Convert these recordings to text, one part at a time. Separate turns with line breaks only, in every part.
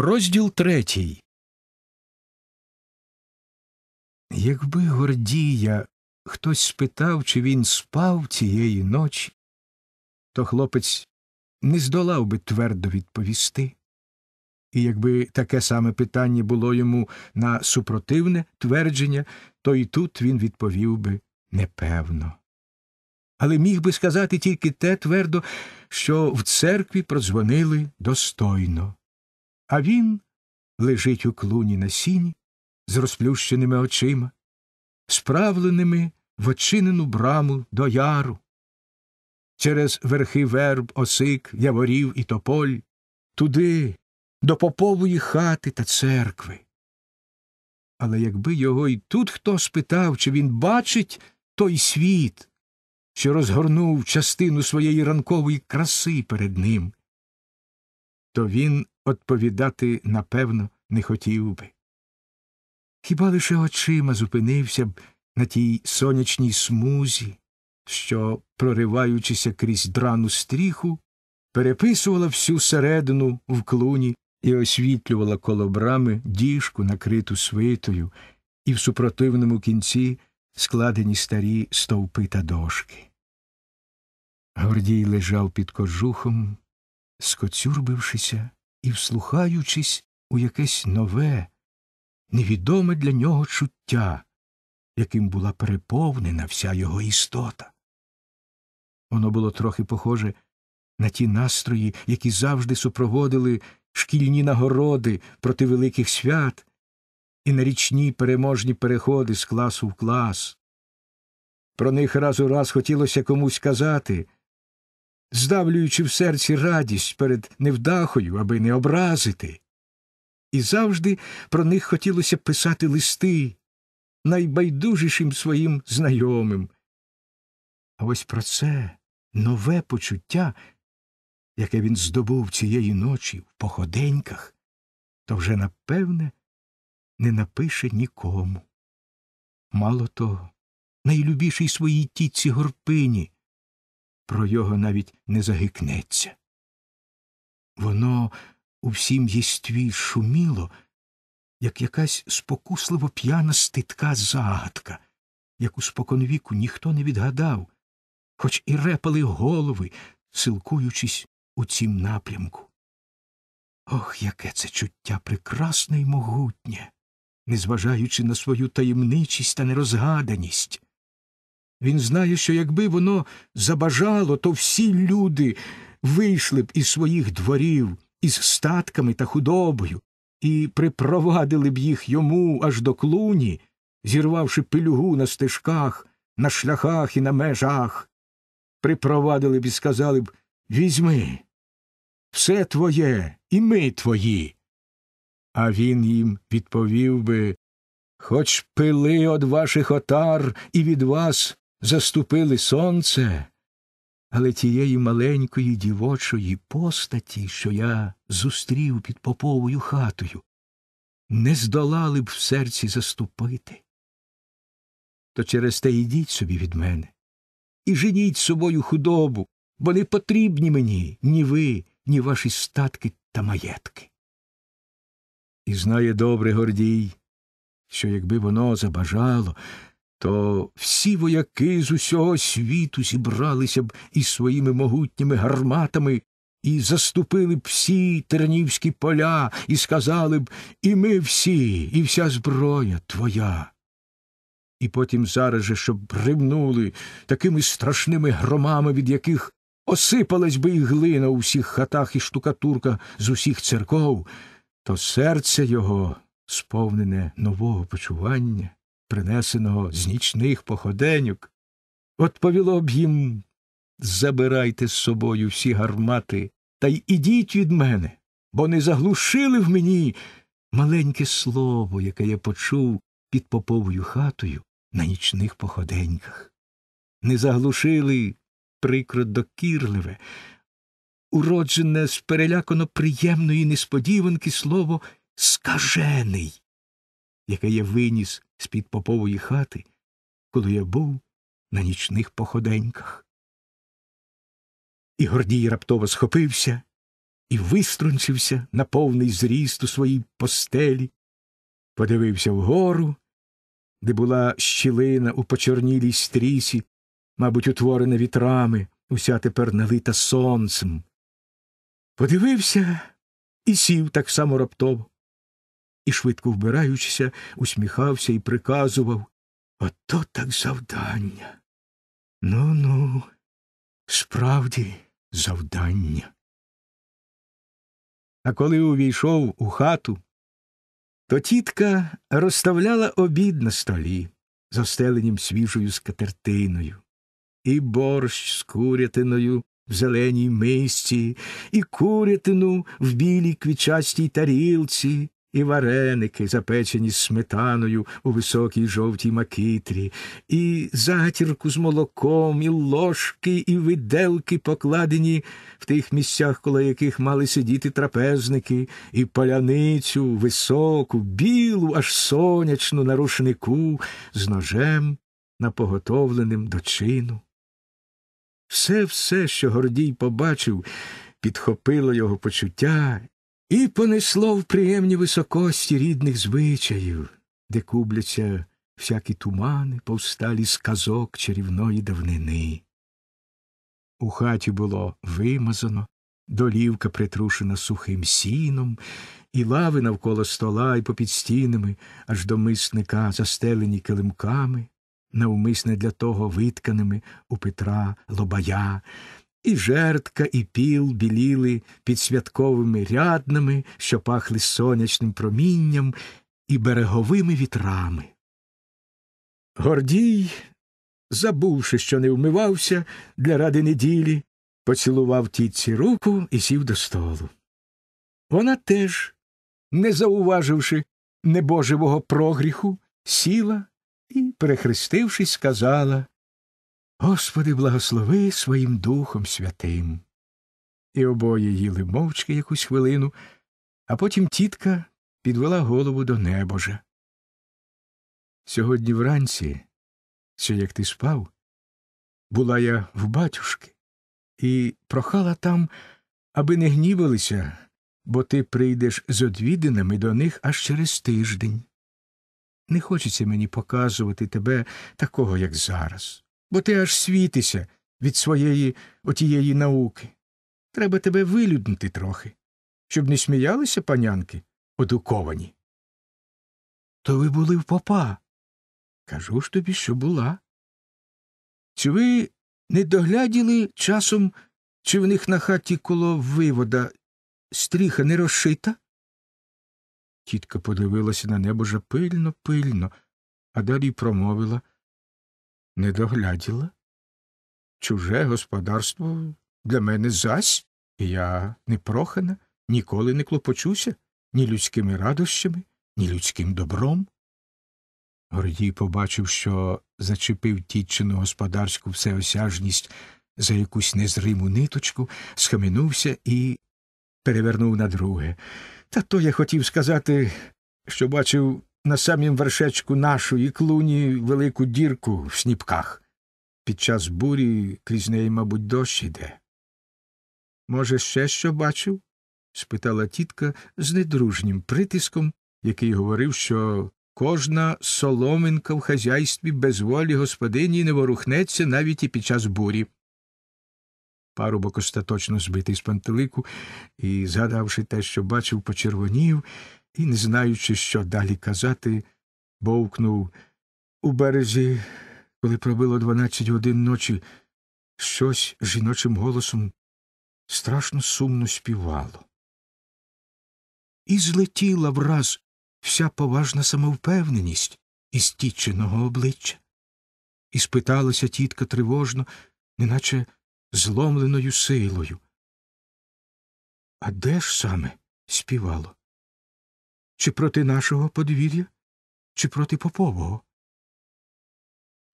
Розділ третій. Якби Гордія хтось спитав, чи він спав цієї ночі, то хлопець
не здолав би твердо відповісти. І якби таке саме питання було йому на супротивне твердження, то і тут він відповів би непевно. Але міг би сказати тільки те твердо, що в церкві прозвонили достойно. А він лежить у клуні на сіні з розплющеними очима, справленими в очинену браму до яру. Через верхи верб, осик, яворів і тополь, туди, до попової хати та церкви. Але якби його і тут хто спитав, чи він бачить той світ, що розгорнув частину своєї ранкової краси перед ним, то він відповідати, напевно, не хотів би. Хіба лише очима зупинився б на тій сонячній смузі, що, прориваючися крізь драну стріху, переписувала всю середину в клуні і освітлювала коло брами діжку, накриту свитою, і в супротивному кінці складені старі стовпи та дошки. Гордій лежав під кожухом, скоцюрбившися і вслухаючись у якесь нове, невідоме для нього чуття, яким була переповнена вся його істота. Воно було трохи похоже на ті настрої, які завжди супроводили шкільні нагороди проти великих свят і на річні переможні переходи з класу в клас. Про них раз у раз хотілося комусь казати здавлюючи в серці радість перед невдахою, аби не образити. І завжди про них хотілося писати листи найбайдужішим своїм знайомим. А ось про це нове почуття, яке він здобув цієї ночі в походеньках, то вже, напевне, не напише нікому. Мало того, найлюбішій своїй тітці горпині про його навіть не загикнеться. Воно у всім єстві шуміло, як якась спокусливо п'яна ститка загадка, яку споконвіку ніхто не відгадав, хоч і репали голови, силкуючись у цім напрямку. Ох, яке це чуття прекрасне й могутнє, незважаючи на свою таємничість та нерозгаданість. Він знає, що якби воно забажало, то всі люди вийшли б із своїх дворів, із статками та худобою, і припровадили б їх йому аж до клуні, зірвавши пилюгу на стежках, на шляхах і на межах. Припровадили б і сказали б Візьми, все твоє, і ми твої. А він їм відповів би Хоч пили од ваших отар і від вас заступили сонце, але тієї маленької дівочої постаті, що я зустрів під поповою хатою, не здолали б в серці заступити. То через те йдіть собі від мене і женіть собою худобу, бо не потрібні мені ні ви, ні ваші статки та маєтки. І знає добре Гордій, що якби воно забажало, то всі вояки з усього світу зібралися б із своїми могутніми гарматами і заступили б всі тернівські поля, і сказали б І ми всі, і вся зброя твоя. І потім зараз же, щоб ривнули такими страшними громами, від яких осипалась би і глина у всіх хатах і штукатурка з усіх церков, то серце його, сповнене нового почування, принесеного з нічних походеньок, от повіло б їм забирайте з собою всі гармати та й ідіть від мене, бо не заглушили в мені маленьке слово, яке я почув під поповою хатою на нічних походеньках. Не заглушили прикро докірливе, уроджене з перелякано приємної несподіванки слово скажений
яке я виніс з під попової хати, коли я був на нічних походеньках. І Гордій раптово схопився
і виструнчився на повний зріст у своїй постелі, подивився вгору, де була щілина у почорнілій стрісі, мабуть, утворена вітрами, уся тепер налита сонцем. Подивився і сів так само раптово і, швидко вбираючися, усміхався і приказував Ото так завдання.
Ну, ну, справді завдання. А коли увійшов у хату, то
тітка розставляла обід на столі, застеленім свіжою скатертиною, і борщ з курятиною в зеленій мисці, і курятину в білій квічастій тарілці, і вареники, запечені сметаною у високій жовтій макітрі, і затірку з молоком, і ложки, і виделки, покладені в тих місцях, коло яких мали сидіти трапезники, і поляницю високу, білу, аж сонячну на рушнику, з ножем, напоготовленим до чину. Все все, що Гордій побачив, підхопило його почуття і понесло в приємні високості рідних звичаїв, де кубляться всякі тумани, повсталі з казок чарівної давнини. У хаті було вимазано, долівка притрушена сухим сіном, і лави навколо стола і попід стінами, аж до мисника застелені килимками, навмисне для того витканими у Петра Лобая. І жертка, і піл біліли під святковими ряднами, що пахли сонячним промінням і береговими вітрами. Гордій, забувши, що не вмивався для ради неділі, поцілував тітці руку і сів до столу. Вона теж, не зауваживши небожевого прогріху, сіла і, перехрестившись, сказала Господи, благослови своїм Духом Святим. І обоє їли мовчки якусь хвилину, а потім тітка підвела голову до небожа.
Сьогодні вранці, ще як ти спав, була я в батюшки і прохала там,
аби не гнівилися, бо ти прийдеш з одвідинами до них аж через тиждень. Не хочеться мені показувати тебе такого, як зараз бо ти аж світися від своєї отієї науки. Треба тебе
вилюднити трохи, щоб не сміялися панянки одуковані. То ви були в попа. Кажу ж тобі, що була. Чи ви не догляділи часом, чи в них на хаті коло
вивода стріха не розшита? Тітка подивилася на небожа пильно, пильно, а далі промовила не догляділа. Чуже господарство для мене зась, і я непрохана, ніколи не клопочуся ні людськими радощами, ні людським добром. Гордій побачив, що зачепив тітчину господарську всеосяжність за якусь незриму ниточку, схаменувся і перевернув на друге. Та то я хотів сказати, що бачив на самім вершечку нашу і клуні велику дірку в сніпках. Під час бурі крізь неї, мабуть, дощ іде. Може, ще що бачив? спитала тітка з недружнім притиском, який говорив, що кожна соломинка в хазяйстві без волі господині не ворухнеться навіть і під час бурі. Парубок остаточно збитий з пантелику і, згадавши те, що бачив, почервонів і, не знаючи, що далі казати, бовкнув у березі, коли пробило дванадцять
годин ночі, щось жіночим голосом страшно сумно співало. І злетіла враз вся поважна самовпевненість із тіченого обличчя. І спиталася тітка тривожно, неначе зломленою силою. А де ж саме співало? Чи проти нашого подвір'я, чи проти попового?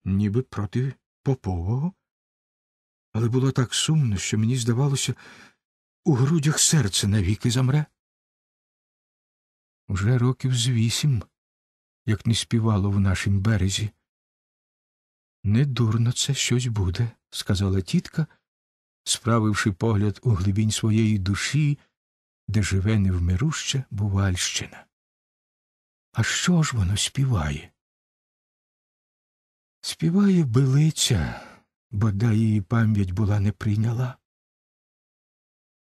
Ніби проти попового. Але було так сумно, що мені здавалося, у грудях серце навіки замре. Вже років з вісім, як не співало в нашім березі. Не дурно це
щось буде, сказала тітка, справивши погляд у глибінь своєї
душі, де живе невмируща Бувальщина. А що ж воно співає? Співає билиця, бодай її пам'ять була не прийняла.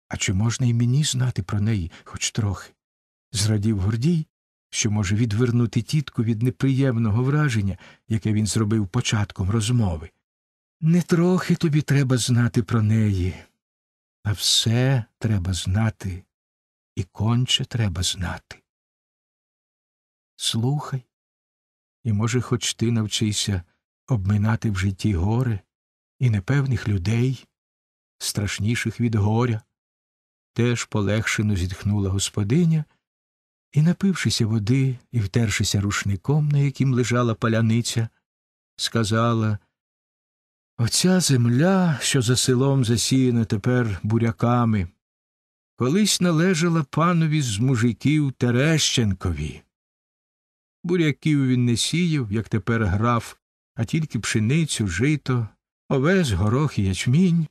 А чи
можна й мені знати про неї хоч трохи? Зрадів Гордій, що може відвернути тітку від неприємного враження, яке він зробив початком розмови.
Не трохи тобі треба знати про неї, а все треба знати, і конче треба знати
слухай, і, може, хоч ти навчися обминати в житті горе і непевних людей, страшніших від горя. Теж полегшено зітхнула господиня і, напившися води і втершися рушником, на яким лежала паляниця, сказала Оця земля, що за селом засіяна тепер буряками, колись належала панові з мужиків Терещенкові. Буряків він не сіяв, як тепер граф, а тільки пшеницю, жито, овес, горох і ячмінь.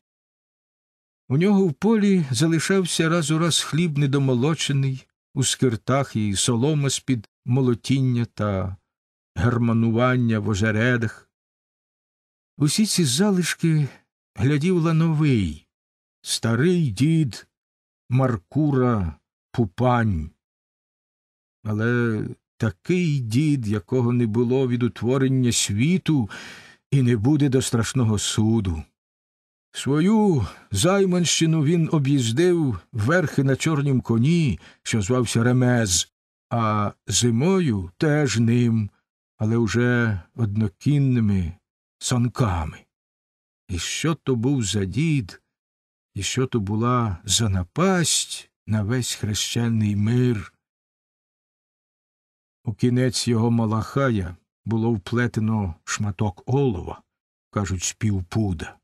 У нього в полі залишався раз у раз хліб недомолочений, у скиртах і солома з під молотіння та германування в ожередах. Усі ці залишки глядів лановий, старий дід Маркура Пупань. Але такий дід, якого не було від утворення світу і не буде до страшного суду. Свою займанщину він об'їздив верхи на чорнім коні, що звався Ремез, а зимою теж ним, але уже однокінними санками. І що то був за дід, і що то була за напасть на весь хрещений мир. У кінець його малахая було вплетено шматок олова, кажуть, співпуда.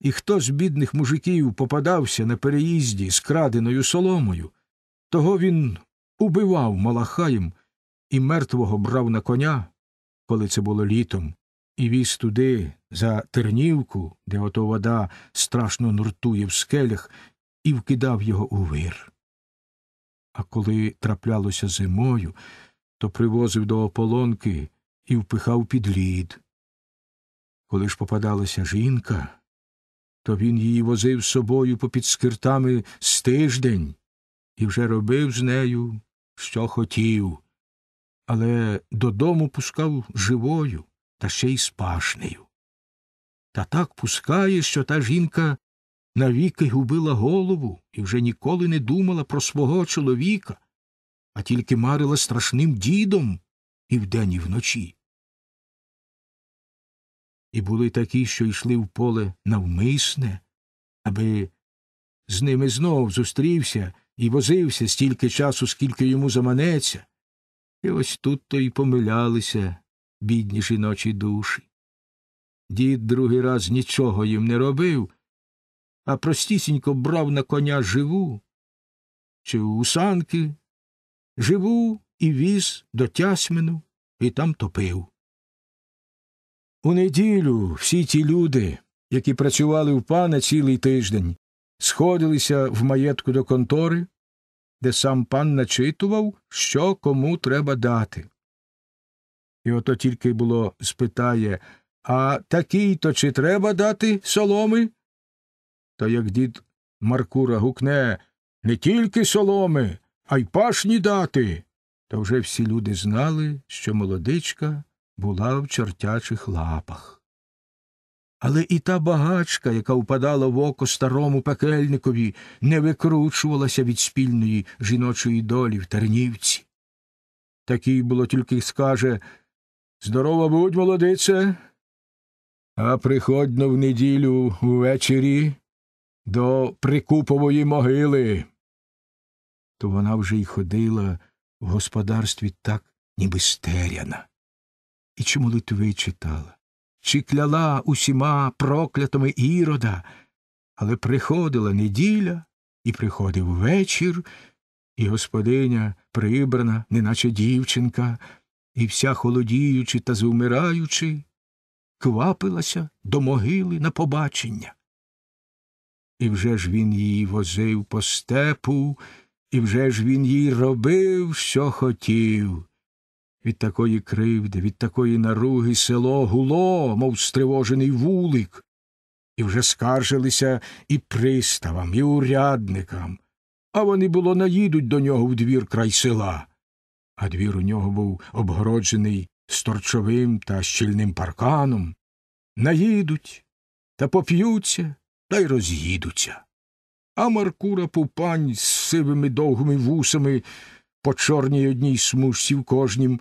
І хто з бідних мужиків попадався на переїзді з краденою соломою, того він убивав малахаєм і мертвого брав на коня, коли це було літом, і віз туди за тернівку, де ото вода страшно нуртує в скелях, і вкидав його у вир. А коли траплялося зимою, то привозив до ополонки і впихав під лід. Коли ж попадалася жінка, то він її возив з собою попід скиртами з тиждень і вже робив з нею, що хотів, але додому пускав живою та ще й спашнею. Та так пускає, що та жінка навіки губила голову і вже ніколи не думала про свого чоловіка а тільки марила страшним дідом
і вдень, і вночі. І були такі, що йшли в поле навмисне, аби з ними знов
зустрівся і возився стільки часу, скільки йому заманеться, і ось тут то й помилялися бідні жіночі душі. Дід другий раз нічого їм не робив, а простісінько брав на коня живу,
чи у санки Живу і віз до Тясмину і там топив. У неділю всі ті
люди, які працювали в пана цілий тиждень, сходилися в маєтку до контори, де сам пан начитував, що кому треба дати. І ото тільки було спитає А такий то чи треба дати соломи? Та як дід Маркура гукне не тільки соломи, а й пашні дати. Та вже всі люди знали, що молодичка була в чортячих лапах. Але і та багачка, яка впадала в око старому пекельникові, не викручувалася від спільної жіночої долі в Тернівці. Такій було тільки скаже Здорова будь, молодице. А приходно в неділю ввечері до прикупової могили то вона вже й ходила в господарстві так, ніби стеряна. І чи молитви читала, чи кляла усіма проклятами ірода, але приходила неділя і приходив вечір, і господиня прибрана, неначе дівчинка, і вся холодіючи та заумираючи, квапилася до могили на побачення. І вже ж він її возив по степу, і вже ж він їй робив, що хотів. Від такої кривди, від такої наруги село гуло, мов стривожений вулик, і вже скаржилися і приставам, і урядникам, а вони, було, наїдуть до нього в двір край села. А двір у нього був обгороджений сторчовим та щільним парканом. Наїдуть та поп'ються та й роз'їдуться а Маркура Пупань з сивими довгими вусами по чорній одній смужці в кожнім,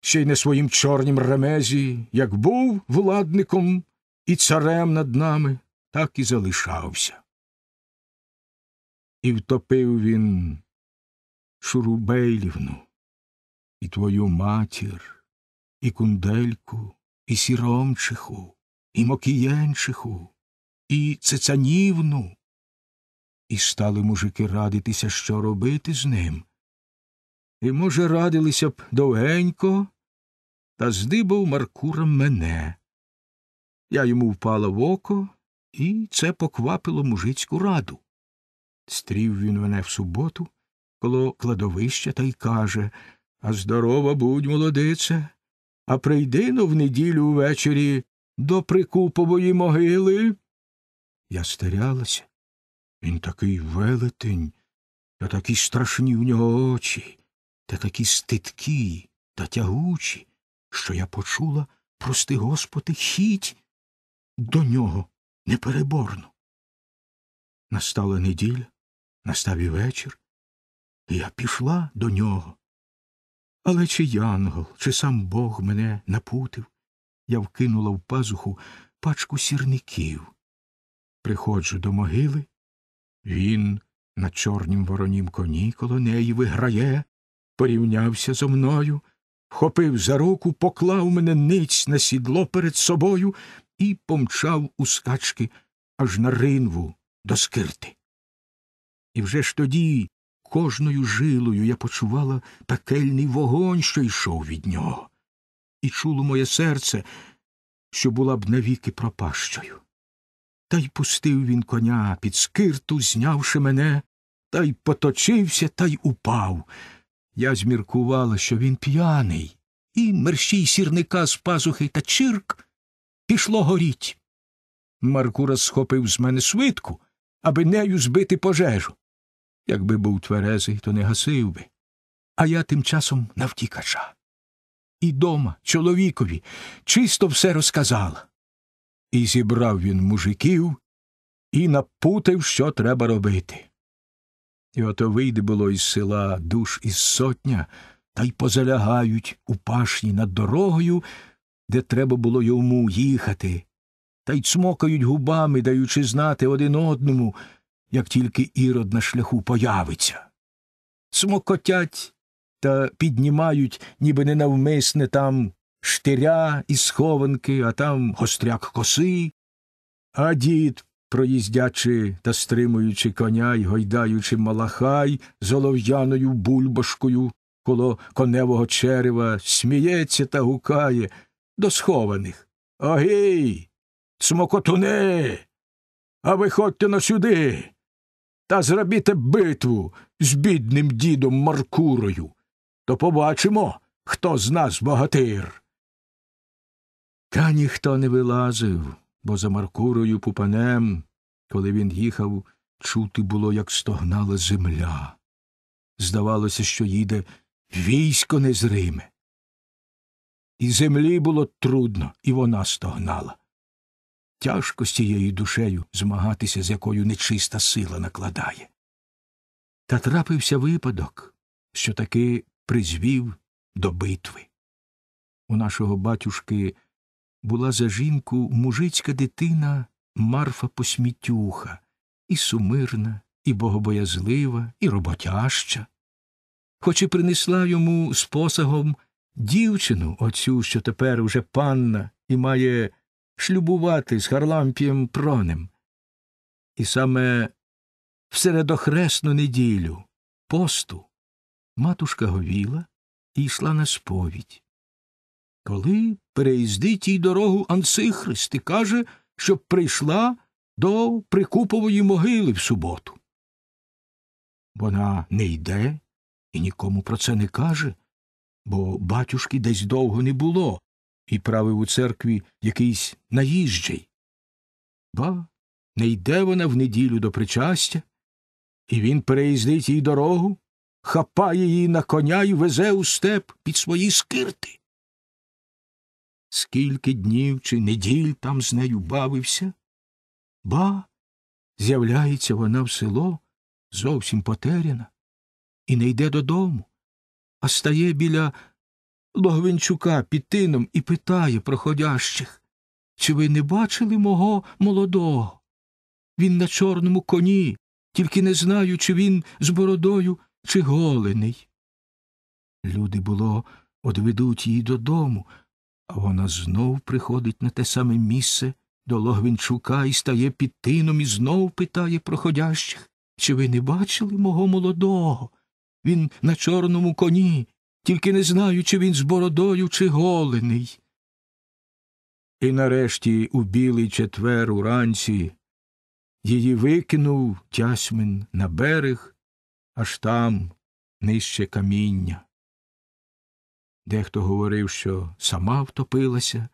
ще й на своїм чорнім ремезі, як був владником і царем
над нами, так і залишався. І втопив він Шурубейлівну, і твою
матір, і кундельку, і сіромчиху, і мокієнчиху, і цицанівну, і стали мужики радитися, що робити з ним. І, може, радилися б довгенько, та здибав Маркура мене. Я йому впала в око, і це поквапило мужицьку раду. Стрів він мене в суботу коло кладовища та й каже А здорова будь, молодице, а прийди но в неділю ввечері до прикупової могили. Я старялася. Він такий велетень, та такі страшні в нього очі, та такі стидкі та
тягучі, що я почула, прости господи, хіть до нього непереборну. Настала неділя, настав і вечір, і я пішла до нього. Але чи янгол,
чи сам Бог мене напутив, я вкинула в пазуху пачку сірників. Приходжу до могили, він на чорнім воронім коні коло неї виграє, порівнявся зо мною, вхопив за руку, поклав мене ниць на сідло перед собою і помчав у скачки аж на ринву до скирти. І вже ж тоді кожною жилою я почувала пекельний вогонь, що йшов від нього, і чуло моє серце, що була б навіки пропащою. Та й пустив він коня, під скирту, знявши мене, та й поточився, та й упав. Я зміркувала, що він п'яний, і мерщій сірника з пазухи та чирк пішло горіть. Маркура схопив з мене свитку, аби нею збити пожежу. Якби був тверезий, то не гасив би. А я тим часом навтікача. І дома, чоловікові, чисто все розказала. І зібрав він мужиків і напутив, що треба робити. І ото вийде було із села душ із сотня, та й позалягають у пашні над дорогою, де треба було йому їхати, та й цмокають губами, даючи знати один одному, як тільки ірод на шляху появиться. Цмокотять та піднімають, ніби ненавмисне там штиря і схованки, а там гостряк коси, а дід, проїздячи та стримуючи коня й гойдаючи малахай золов'яною бульбашкою коло коневого черева, сміється та гукає до схованих. Огій, смокотуни, а виходьте на сюди. Та зробіте битву з бідним дідом Маркурою. То побачимо, хто з нас богатир. Та ніхто не вилазив, бо за Маркурою пупанем, коли він їхав, чути було, як стогнала
земля. Здавалося, що їде військо незриме. І землі було трудно, і вона стогнала.
Тяжко з тією душею змагатися, з якою нечиста сила накладає. Та трапився випадок, що таки призвів до битви. У нашого батюшки була за жінку мужицька дитина Марфа Посмітюха, і сумирна, і богобоязлива, і роботяща, хоч і принесла йому з посагом дівчину, оцю, що тепер уже панна, і має шлюбувати з Харлампієм Пронем. І саме в середохресну неділю, посту, матушка говіла і йшла на сповідь. Коли переїздить тій дорогу Ансихрист і каже, щоб прийшла до Прикупової могили в суботу. Вона не йде і нікому про це не каже, бо батюшки десь довго не було і правив у церкві якийсь наїжджий. Ба, не йде вона в неділю до причастя, і він переїздить їй дорогу, хапає її на коня і везе у степ під свої скирти
скільки днів чи неділь там з нею бавився, ба з'являється вона в село зовсім потеряна і не йде додому, а стає біля
Логвинчука під тином і питає проходящих чи ви не бачили мого молодого? Він на чорному коні, тільки не знаю, чи він з бородою, чи голений. Люди, було, одведуть її додому, а вона знов приходить на те саме місце до Логвінчука і стає під тином і знов питає проходящих чи ви не бачили мого молодого? Він на чорному коні, тільки не знаю, чи він з бородою, чи голений. І нарешті у білий четвер уранці її викинув Тясьмин на берег, аж там нижче каміння. Дехто говорив, що сама втопилася,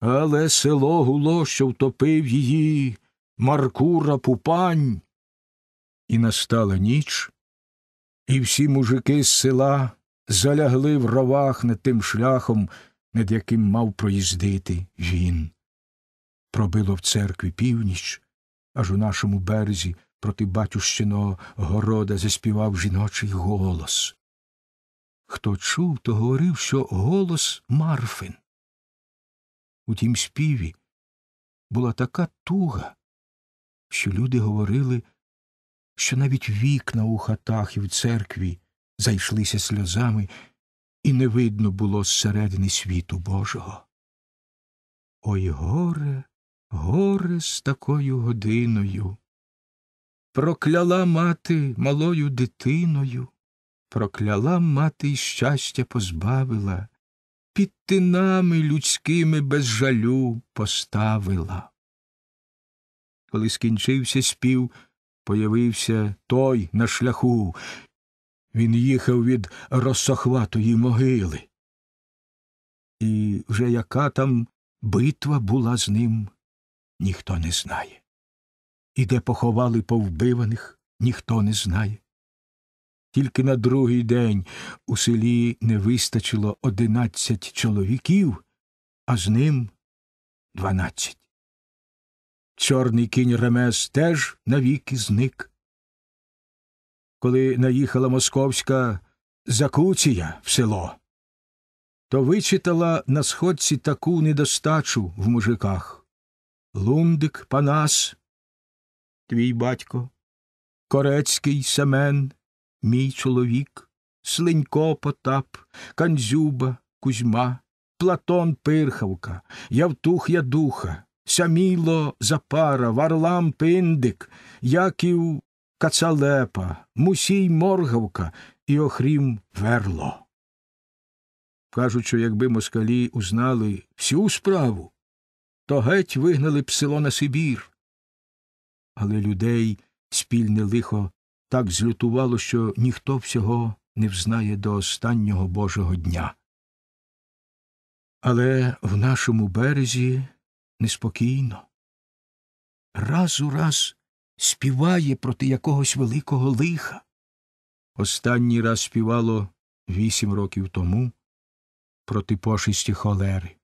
але село гуло, що втопив її Маркура Пупань. І настала ніч, і всі мужики з села залягли в ровах над тим шляхом, над яким мав проїздити він. Пробило в церкві північ, аж у нашому березі проти батющиного города
заспівав жіночий голос. Хто чув, то говорив, що голос Марфин. У тім співі була така туга, що люди говорили, що навіть вікна у
хатах і в церкві зайшлися сльозами, і не видно було зсередини світу Божого. Ой горе, горе з такою годиною. Прокляла мати малою дитиною. Прокляла мати й щастя позбавила, під тинами людськими без жалю поставила. Коли скінчився спів, появився той на шляху. Він їхав від розсохватої могили. І вже яка там битва була з ним, ніхто не знає. І де поховали повбиваних, ніхто не знає. Тільки на другий день у селі не вистачило одинадцять
чоловіків, а з ним дванадцять. Чорний кінь Ремес теж навіки зник.
Коли наїхала московська закуція в село, то вичитала на сходці таку недостачу в мужиках Лундик Панас, твій батько, Корецький Семен мій чоловік, Слинько Потап, Канзюба, Кузьма, Платон Пирхавка, Явтух Ядуха, Саміло Запара, Варлам Пиндик, Яків Кацалепа, Мусій Моргавка і Охрім Верло. Кажуть, що якби москалі узнали всю справу, то геть вигнали б село на Сибір. Але людей спільне лихо так злютувало, що ніхто всього не взнає до останнього Божого дня.
Але в нашому березі неспокійно. Раз у раз співає проти якогось великого лиха.
Останній раз співало вісім років тому проти пошисті холери.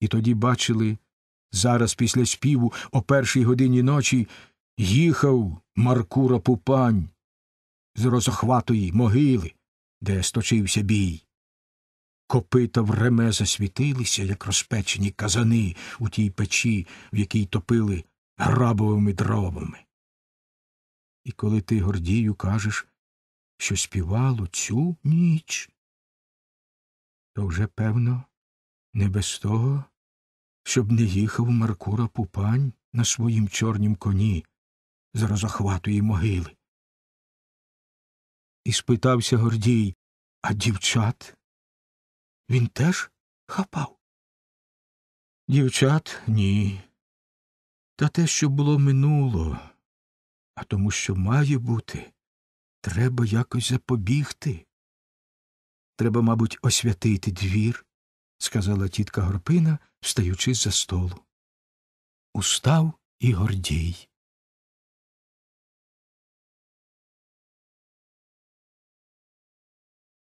І тоді бачили зараз після співу о першій годині ночі їхав Маркура Пупань з розохватої могили, де сточився бій. Копита в реме засвітилися, як розпечені казани у тій печі, в якій топили
грабовими дровами. І коли ти, Гордію, кажеш, що співало цю ніч, то вже, певно, не без того, щоб не їхав Маркура Пупань на своїм чорнім коні, з розохватої могили. І спитався Гордій, а дівчат він теж хапав? Дівчат ні. Та те, що було минуло, а тому, що має бути,
треба якось запобігти. Треба, мабуть, освятити двір,
сказала тітка Горпина, встаючи з за столу. Устав і Гордій.